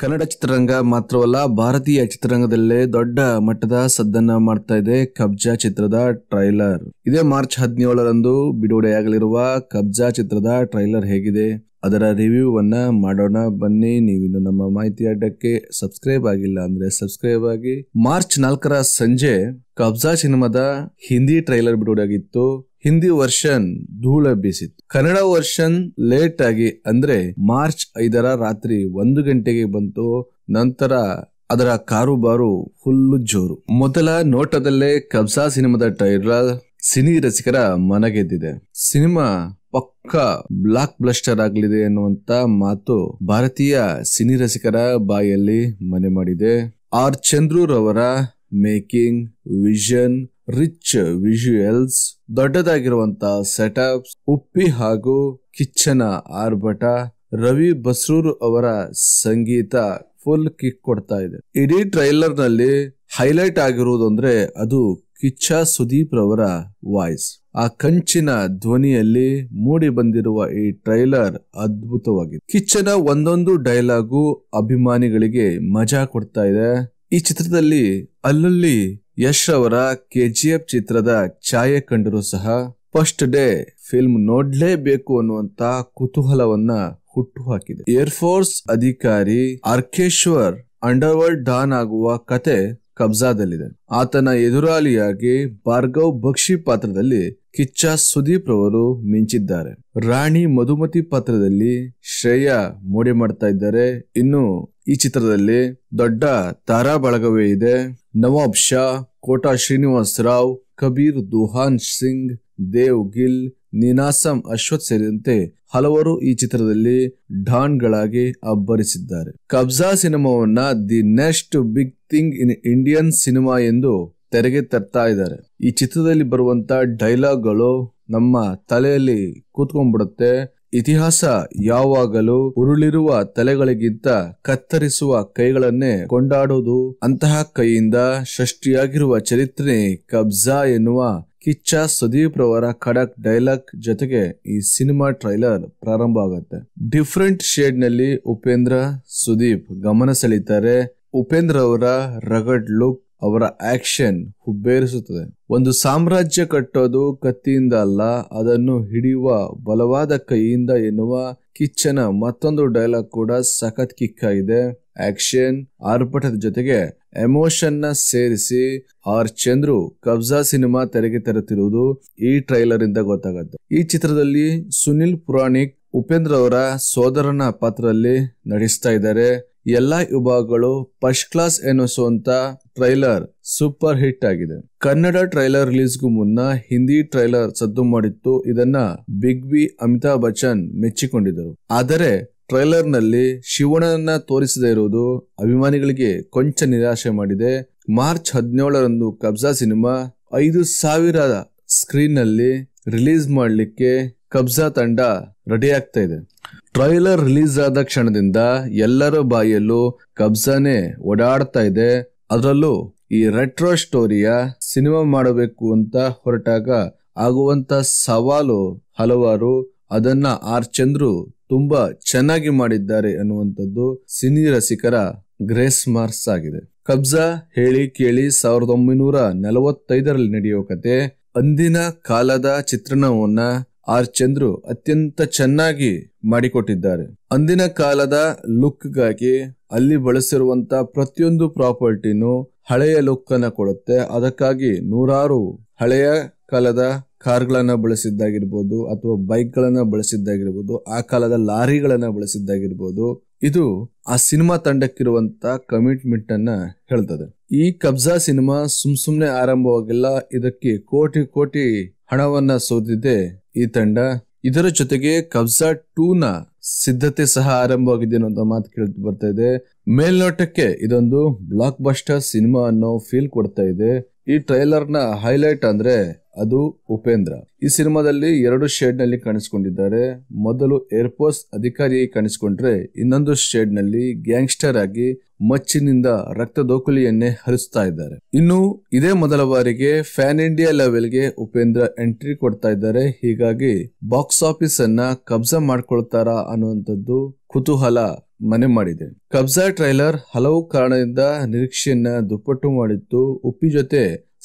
ಕನ್ನಡ ಚಿತ್ರರಂಗ ಮಾತ್ರವಲ್ಲ ಭಾರತೀಯ ಚಿತ್ರರಂಗದಲ್ಲೇ ದೊಡ್ಡ ಮಟ್ಟದ ಸದ್ದನ್ನ ಮಾಡ್ತಾ ಇದೆ ಕಬ್ಜಾ ಚಿತ್ರದ ಟ್ರೈಲರ್ ಇದೇ ಮಾರ್ಚ್ ಹದಿನೇಳರಂದು ಬಿಡುಗಡೆಯಾಗಲಿರುವ ಕಬ್ಜಾ ಚಿತ್ರದ ಟ್ರೈಲರ್ ಹೇಗಿದೆ ಅದರ ರಿವ್ಯೂವನ್ನು ಮಾಡೋಣ ಬನ್ನಿ ನೀವಿನ್ನು ನಮ್ಮ ಮಾಹಿತಿ ಅಡ್ಡಕ್ಕೆ ಸಬ್ಸ್ಕ್ರೈಬ್ ಆಗಿಲ್ಲ ಅಂದ್ರೆ ಸಬ್ಸ್ಕ್ರೈಬ್ ಆಗಿ ಮಾರ್ಚ್ ನಾಲ್ಕರ ಸಂಜೆ ಕಬ್ಜಾ ಸಿನಿಮಾದ ಹಿಂದಿ ಟ್ರೈಲರ್ ಬಿಡುಗಡೆಯಾಗಿತ್ತು ಹಿಂದಿ ವರ್ಷನ್ ಧೂಳ ಬೀಸಿತ್ತು ಕನ್ನಡ ವರ್ಷನ್ ಲೇಟ್ ಆಗಿ ಅಂದ್ರೆ ಮಾರ್ಚ್ ಐದರ ರಾತ್ರಿ ಒಂದು ಗಂಟೆಗೆ ಬಂತು ನಂತರ ಅದರ ಕಾರುಬಾರು ಫುಲ್ಲು ಜೋರು ಮೊದಲ ನೋಟದಲ್ಲೇ ಕಬ್ಜಾ ಸಿನಿಮಾದ ಟ್ರೈಲರ್ ಸಿನಿ ರಸಿಕರ ಮನಗೆದ್ದಿದೆ ಸಿನಿಮಾ ಪಕ್ಕ ಬ್ಲಾಕ್ ಬ್ಲಸ್ಟರ್ ಆಗಲಿದೆ ಎನ್ನುವಂತ ಮಾತು ಭಾರತೀಯ ಸಿನಿ ರಸಿಕರ ಬಾಯಲ್ಲಿ ಮನೆ ಮಾಡಿದೆ ಆರ್ ಅವರ ಮೇಕಿಂಗ್ ವಿಷನ್ ರಿಚ್ ವಿಜುಯಲ್ಸ್ ದೊಡ್ಡದಾಗಿರುವಂತ ಸೆಟಪ್ಸ್ ಉಪ್ಪಿ ಹಾಗೂ ಕಿಚ್ಚನ ಆರ್ಭಟ ರವಿ ಬಸ್ರೂರ್ ಅವರ ಸಂಗೀತ ಫುಲ್ ಕಿಕ್ ಕೊಡ್ತಾ ಇದೆ ಇಡೀ ಟ್ರೈಲರ್ ನಲ್ಲಿ ಹೈಲೈಟ್ ಆಗಿರುವುದಂದ್ರೆ ಅದು ಕಿಚ್ಚ ಸುದೀಪ್ ರವರ ವಾಯ್ಸ್ ಆ ಕಂಚಿನ ಧ್ವನಿಯಲ್ಲಿ ಮೂಡಿ ಬಂದಿರುವ ಈ ಟ್ರೈಲರ್ ಅದ್ಭುತವಾಗಿದೆ ಕಿಚ್ಚನ ಒಂದೊಂದು ಡೈಲಾಗು ಅಭಿಮಾನಿಗಳಿಗೆ ಮಜಾ ಕೊಡ್ತಾ ಇದೆ ಈ ಚಿತ್ರದಲ್ಲಿ ಅಲ್ಲಲ್ಲಿ ಯಶ್ ಅವರ ಕೆಜಿಎಫ್ ಚಿತ್ರದ ಛಾಯೆ ಕಂಡರೂ ಸಹ ಫಸ್ಟ್ ಡೇ ಫಿಲ್ಮ್ ನೋಡ್ಲೇಬೇಕು ಅನ್ನುವಂತ ಕುತೂಹಲವನ್ನ ಹುಟ್ಟು ಹಾಕಿದೆ ಏರ್ ಫೋರ್ಸ್ ಅಧಿಕಾರಿ ಅರ್ಕೇಶ್ವರ್ ಅಂಡರ್ವರ್ಲ್ಡ್ ಡಾನ್ ಆಗುವ ಕತೆ ಕಬ್ಜಾದಲ್ಲಿದೆ ಆತನ ಎದುರಾಳಿಯಾಗಿ ಭಾರ್ಗವ್ ಬಕ್ಷಿ ಪಾತ್ರದಲ್ಲಿ ಕಿಚ್ಚ ಸುದೀಪ್ ರವರು ಮಿಂಚಿದ್ದಾರೆ ರಾಣಿ ಮಧುಮತಿ ಪಾತ್ರದಲ್ಲಿ ಶ್ರೇಯಾ ಮೋಡಿ ಮಾಡ್ತಾ ಇದ್ದಾರೆ ಇನ್ನು ಈ ಚಿತ್ರದಲ್ಲಿ ದೊಡ್ಡ ತಾರಾ ಬಳಗವೇ ಇದೆ ನವಾಬ್ ಶಾ ಕೋಟಾ ಶ್ರೀನಿವಾಸ್ ರಾವ್ ಕಬೀರ್ ದುಹಾನ್ ಸಿಂಗ್ ದೇವ್ ಗಿಲ್ ನಿನಾಸಂ ಅಶ್ವಥ್ ಸೇರಿದಂತೆ ಹಲವರು ಈ ಚಿತ್ರದಲ್ಲಿ ಗಳಾಗಿ ಅಬ್ಬರಿಸಿದ್ದಾರೆ ಕಬ್ಜಾ ಸಿನಿಮಾವನ್ನ the next big thing in Indian cinema ಎಂದು ತೆರೆಗೆ ತರ್ತಾ ಇದ್ದಾರೆ ಈ ಚಿತ್ರದಲ್ಲಿ ಬರುವಂತ ಡೈಲಾಗ್ಗಳು ನಮ್ಮ ತಲೆಯಲ್ಲಿ ಕೂತ್ಕೊಂಡ್ಬಿಡುತ್ತೆ ಇತಿಹಾಸ ಯಾವಾಗಲೂ ಉರುಳಿರುವ ತಲೆಗಳಿಗಿಂತ ಕತ್ತರಿಸುವ ಕೈಗಳನ್ನೇ ಕೊಂಡಾಡುವುದು ಅಂತಹ ಕೈಯಿಂದ ಸೃಷ್ಟಿಯಾಗಿರುವ ಚರಿತ್ರೆ ಕಬ್ಜಾ ಎನ್ನುವ ಕಿಚ್ಚ ಸುದೀಪ್ ರವರ ಖಡಕ್ ಡೈಲಾಗ್ ಜೊತೆಗೆ ಈ ಸಿನಿಮಾ ಟ್ರೈಲರ್ ಪ್ರಾರಂಭ ಆಗುತ್ತೆ ಡಿಫ್ರೆಂಟ್ ಶೇಡ್ ನಲ್ಲಿ ಉಪೇಂದ್ರ ಸುದೀಪ್ ಗಮನ ಸೆಳೀತಾರೆ ಉಪೇಂದ್ರ ಅವರ ರಗಡ್ ಲುಕ್ ಅವರ ಆಕ್ಷನ್ ಹುಬ್ಬೇರಿಸುತ್ತದೆ ಒಂದು ಸಾಮ್ರಾಜ್ಯ ಕಟ್ಟೋದು ಕತ್ತಿಯಿಂದ ಅಲ್ಲ ಅದನ್ನು ಹಿಡಿಯುವ ಬಲವಾದ ಕೈಯಿಂದ ಎನ್ನುವ ಕಿಚ್ಚನ ಮತ್ತೊಂದು ಡೈಲಾಗ್ ಕೂಡ ಸಖತ್ ಕಿಕ್ ಆಗಿದೆ ಆಕ್ಷನ್ ಆರ್ಭಟದ ಜೊತೆಗೆ ಎಮೋಷನ್ನ ಸೇರಿಸಿ ಆರ್ ಚಂದ್ರು ಕಬ್ಜಾ ಸಿನಿಮಾ ತೆರೆಗೆ ತರುತ್ತಿರುವುದು ಈ ಟ್ರೈಲರ್ ಇಂದ ಗೊತ್ತಾಗುತ್ತೆ ಈ ಚಿತ್ರದಲ್ಲಿ ಸುನಿಲ್ ಪುರಾಣಿಕ್ ಉಪೇಂದ್ರ ಅವರ ಸೋದರನ ಪಾತ್ರದಲ್ಲಿ ನಟಿಸ್ತಾ ಇದ್ದಾರೆ ಎಲ್ಲಾ ವಿಭಾಗಗಳು ಫಸ್ಟ್ ಕ್ಲಾಸ್ ಎನಿಸುವಂತ ಟ್ರೈಲರ್ ಸೂಪರ್ ಹಿಟ್ ಆಗಿದೆ ಕನ್ನಡ ಟ್ರೈಲರ್ ರಿಲೀಸ್ಗೂ ಮುನ್ನ ಹಿಂದಿ ಟ್ರೈಲರ್ ಸದ್ದು ಮಾಡಿತ್ತು ಇದನ್ನ ಬಿಗ್ ಬಿ ಅಮಿತಾಬ್ ಬಚ್ಚನ್ ಮೆಚ್ಚಿಕೊಂಡಿದ್ದರು ಆದರೆ ಟ್ರೈಲರ್ನಲ್ಲಿ ಶಿವಣ್ಣನನ್ನ ತೋರಿಸದೇ ಇರುವುದು ಅಭಿಮಾನಿಗಳಿಗೆ ಕೊಂಚ ನಿರಾಶೆ ಮಾಡಿದೆ ಮಾರ್ಚ್ ಹದಿನೇಳರಂದು ಕಬ್ಜಾ ಸಿನಿಮಾ ಐದು ಸಾವಿರ ಸ್ಕ್ರೀನ್ನಲ್ಲಿ ರಿಲೀಸ್ ಮಾಡಲಿಕ್ಕೆ ಕಬ್ಜಾ ತಂಡ ರೆಡಿ ಆಗ್ತಾ ಇದೆ ಟ್ರೈಲರ್ ರಿಲೀಸ್ ಆದ ಕ್ಷಣದಿಂದ ಎಲ್ಲರ ಬಾಯಲ್ಲೂ ಕಬ್ಜಾನೇ ಓಡಾಡ್ತಾ ಇದೆ ಅದರಲ್ಲೂ ಈ ರೆಟ್ರೋ ಸ್ಟೋರಿಯ ಸಿನಿಮಾ ಮಾಡಬೇಕು ಅಂತ ಹೊರಟಾಗ ಆಗುವಂತ ಸವಾಲು ಹಲವಾರು ಅದನ್ನ ಆರ್ ಚಂದ್ರು ತುಂಬಾ ಚೆನ್ನಾಗಿ ಮಾಡಿದ್ದಾರೆ ಅನ್ನುವಂಥದ್ದು ಸಿನಿ ರಸಿಕರ ಗ್ರೇಸ್ ಮಾರ್ಕ್ಸ್ ಆಗಿದೆ ಕಬ್ಜಾ ಹೇಳಿ ಕೇಳಿ ಸಾವಿರದ ಒಂಬೈನೂರ ನಲವತ್ತೈದರಲ್ಲಿ ನಡೆಯುವ ಕತೆ ಅಂದಿನ ಕಾಲದ ಚಿತ್ರಣವನ್ನ ಆರ್ ಚಂದ್ರು ಅತ್ಯಂತ ಚೆನ್ನಾಗಿ ಮಾಡಿಕೊಟ್ಟಿದ್ದಾರೆ ಅಂದಿನ ಕಾಲದ ಲುಕ್ಗಾಗಿ ಅಲ್ಲಿ ಬಳಸಿರುವಂತ ಪ್ರತಿಯೊಂದು ಪ್ರಾಪರ್ಟಿನೂ ಹಳೆಯ ಲುಕ್ ಅನ್ನ ಕೊಡುತ್ತೆ ಅದಕ್ಕಾಗಿ ನೂರಾರು ಹಳೆಯ ಕಾಲದ ಕಾರ್ಗಳನ್ನು ಬಳಸಿದ್ದಾಗಿರ್ಬೋದು ಅಥವಾ ಬೈಕ್ಗಳನ್ನು ಬಳಸಿದ್ದಾಗಿರ್ಬೋದು ಆ ಕಾಲದ ಲಾರಿಗಳನ್ನು ಬಳಸಿದ್ದಾಗಿರ್ಬೋದು ಇದು ಆ ಸಿನಿಮಾ ತಂಡಕ್ಕಿರುವಂತ ಕಮಿಟ್ಮೆಂಟ್ ಅನ್ನ ಹೇಳ್ತದೆ ಈ ಕಬ್ಜಾ ಸಿನಿಮಾ ಸುಮ್ ಸುಮ್ನೆ ಆರಂಭವಾಗಿಲ್ಲ ಇದಕ್ಕೆ ಕೋಟಿ ಕೋಟಿ ಹಣವನ್ನ ಸೋತಿದೆ ಈ ತಂಡ ಇದರ ಜೊತೆಗೆ ಕಬ್ಜಾ ಟೂ ನ ಸಿದ್ಧತೆ ಸಹ ಆರಂಭವಾಗಿದೆ ಅನ್ನೋ ಮಾತು ಕೇಳ ಬರ್ತಾ ಇದೆ ಮೇಲ್ನೋಟಕ್ಕೆ ಇದೊಂದು ಬ್ಲಾಕ್ ಬಸ್ಟರ್ ಸಿನಿಮಾ ಅನ್ನೋ ಫೀಲ್ ಕೊಡ್ತಾ ಇದೆ ಈ ಟ್ರೈಲರ್ನ ಹೈಲೈಟ್ ಅಂದ್ರೆ ಅದು ಉಪೇಂದ್ರ ಈ ಸಿನಿಮಾದಲ್ಲಿ ಎರಡು ಶೇಡ್ ನಲ್ಲಿ ಕಾಣಿಸಿಕೊಂಡಿದ್ದಾರೆ ಮೊದಲು ಏರ್ಫೋರ್ಸ್ ಅಧಿಕಾರಿ ಕಾಣಿಸಿಕೊಂಡ್ರೆ ಇನ್ನೊಂದು ಶೇಡ್ ನಲ್ಲಿ ಗ್ಯಾಂಗ್ಸ್ಟರ್ ಆಗಿ ಮಚ್ಚಿನಿಂದ ರಕ್ತ ದೋಕುಲಿಯನ್ನೇ ಹರಿಸ್ತಾ ಇದ್ದಾರೆ ಇನ್ನು ಇದೇ ಮೊದಲ ಬಾರಿಗೆ ಫ್ಯಾನ್ ಇಂಡಿಯಾ ಲೆವೆಲ್ ಗೆ ಉಪೇಂದ್ರ ಎಂಟ್ರಿ ಕೊಡ್ತಾ ಇದ್ದಾರೆ ಹೀಗಾಗಿ ಬಾಕ್ಸ್ ಆಫೀಸ್ ಅನ್ನ ಕಬ್ಜಾ ಮಾಡ್ಕೊಳ್ತಾರಾ ಅನ್ನುವಂಥದ್ದು ಕುತೂಹಲ ಮನೆ ಮಾಡಿದೆ ಕಬ್ಜಾ ಟ್ರೈಲರ್ ಹಲವು ಕಾರಣದಿಂದ ನಿರೀಕ್ಷೆಯನ್ನ ದುಪ್ಪಟ್ಟು ಮಾಡಿತ್ತು ಉಪ್ಪಿ ಜೊತೆ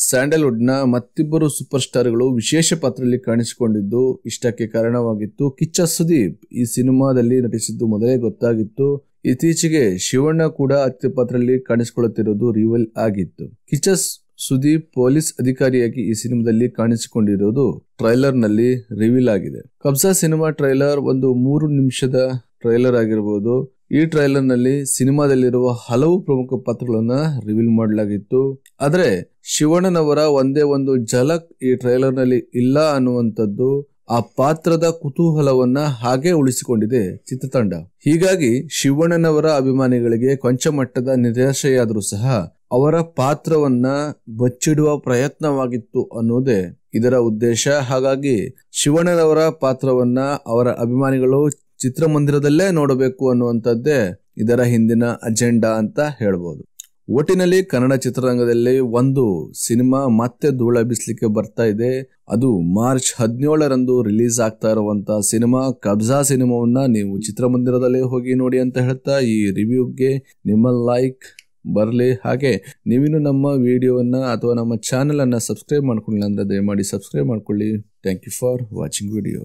ಸ್ಯಾಂಡಲ್ವುಡ್ ನ ಮತ್ತಿಬ್ಬರು ಸೂಪರ್ ಸ್ಟಾರ್ಗಳು ವಿಶೇಷ ಪಾತ್ರದಲ್ಲಿ ಕಾಣಿಸಿಕೊಂಡಿದ್ದು ಇಷ್ಟಕ್ಕೆ ಕಾರಣವಾಗಿತ್ತು ಕಿಚ್ಚ ಸುದೀಪ್ ಈ ಸಿನಿಮಾದಲ್ಲಿ ನಟಿಸಿದ್ದು ಮೊದಲೇ ಗೊತ್ತಾಗಿತ್ತು ಇತ್ತೀಚೆಗೆ ಶಿವಣ್ಣ ಕೂಡ ಅತ್ಯ ಪಾತ್ರದಲ್ಲಿ ಕಾಣಿಸಿಕೊಳ್ಳುತ್ತಿರುವುದು ರಿವಲ್ ಆಗಿತ್ತು ಕಿಚ್ಚ ಸುದೀಪ್ ಪೊಲೀಸ್ ಅಧಿಕಾರಿಯಾಗಿ ಈ ಸಿನಿಮಾದಲ್ಲಿ ಕಾಣಿಸಿಕೊಂಡಿರುವುದು ಟ್ರೈಲರ್ ನಲ್ಲಿ ರಿವೀಲ್ ಆಗಿದೆ ಕಬ್ಜಾ ಸಿನಿಮಾ ಟ್ರೈಲರ್ ಒಂದು ಮೂರು ನಿಮಿಷದ ಟ್ರೈಲರ್ ಆಗಿರಬಹುದು ಈ ಟ್ರೈಲರ್ನಲ್ಲಿ ಸಿನಿಮಾದಲ್ಲಿರುವ ಹಲವು ಪ್ರಮುಖ ಪಾತ್ರಗಳನ್ನ ರಿವೀಲ್ ಮಾಡಲಾಗಿತ್ತು ಆದರೆ ಶಿವಣ್ಣನವರ ಒಂದೇ ಒಂದು ಝಲಕ್ ಈ ಟ್ರೈಲರ್ನಲ್ಲಿ ಇಲ್ಲ ಅನ್ನುವಂಥದ್ದು ಆ ಪಾತ್ರದ ಕುತೂಹಲವನ್ನ ಹಾಗೆ ಉಳಿಸಿಕೊಂಡಿದೆ ಚಿತ್ರತಂಡ ಹೀಗಾಗಿ ಶಿವಣ್ಣನವರ ಅಭಿಮಾನಿಗಳಿಗೆ ಕೊಂಚ ಮಟ್ಟದ ನಿರಾಶೆಯಾದರೂ ಸಹ ಅವರ ಪಾತ್ರವನ್ನ ಬಚ್ಚಿಡುವ ಪ್ರಯತ್ನವಾಗಿತ್ತು ಅನ್ನೋದೇ ಇದರ ಉದ್ದೇಶ ಹಾಗಾಗಿ ಶಿವಣ್ಣನವರ ಪಾತ್ರವನ್ನ ಅವರ ಅಭಿಮಾನಿಗಳು ಚಿತ್ರಮಂದಿರದಲ್ಲೇ ನೋಡಬೇಕು ಅನ್ನುವಂಥದ್ದೇ ಇದರ ಹಿಂದಿನ ಅಜೆಂಡಾ ಅಂತ ಹೇಳ್ಬೋದು ಒಟ್ಟಿನಲ್ಲಿ ಕನ್ನಡ ಚಿತ್ರರಂಗದಲ್ಲಿ ಒಂದು ಸಿನಿಮಾ ಮತ್ತೆ ಧೂಳಬಿಸ್ಲಿಕ್ಕೆ ಬರ್ತಾ ಇದೆ ಅದು ಮಾರ್ಚ್ ಹದಿನೇಳರಂದು ರಿಲೀಸ್ ಆಗ್ತಾ ಇರುವಂತಹ ಸಿನಿಮಾ ಕಬ್ಜಾ ಸಿನಿಮಾವನ್ನ ನೀವು ಚಿತ್ರಮಂದಿರದಲ್ಲಿ ಹೋಗಿ ನೋಡಿ ಅಂತ ಹೇಳ್ತಾ ಈ ರಿವ್ಯೂಗೆ ನಿಮ್ಮ ಲೈಕ್ ಬರಲಿ ಹಾಗೆ ನೀವಿನ್ನು ನಮ್ಮ ವಿಡಿಯೋವನ್ನು ಅಥವಾ ನಮ್ಮ ಚಾನಲನ್ನು ಸಬ್ಸ್ಕ್ರೈಬ್ ಮಾಡ್ಕೊಳ್ಳಿ ಅಂದ್ರೆ ದಯಮಾಡಿ ಸಬ್ಸ್ಕ್ರೈಬ್ ಮಾಡ್ಕೊಳ್ಳಿ thank you for watching video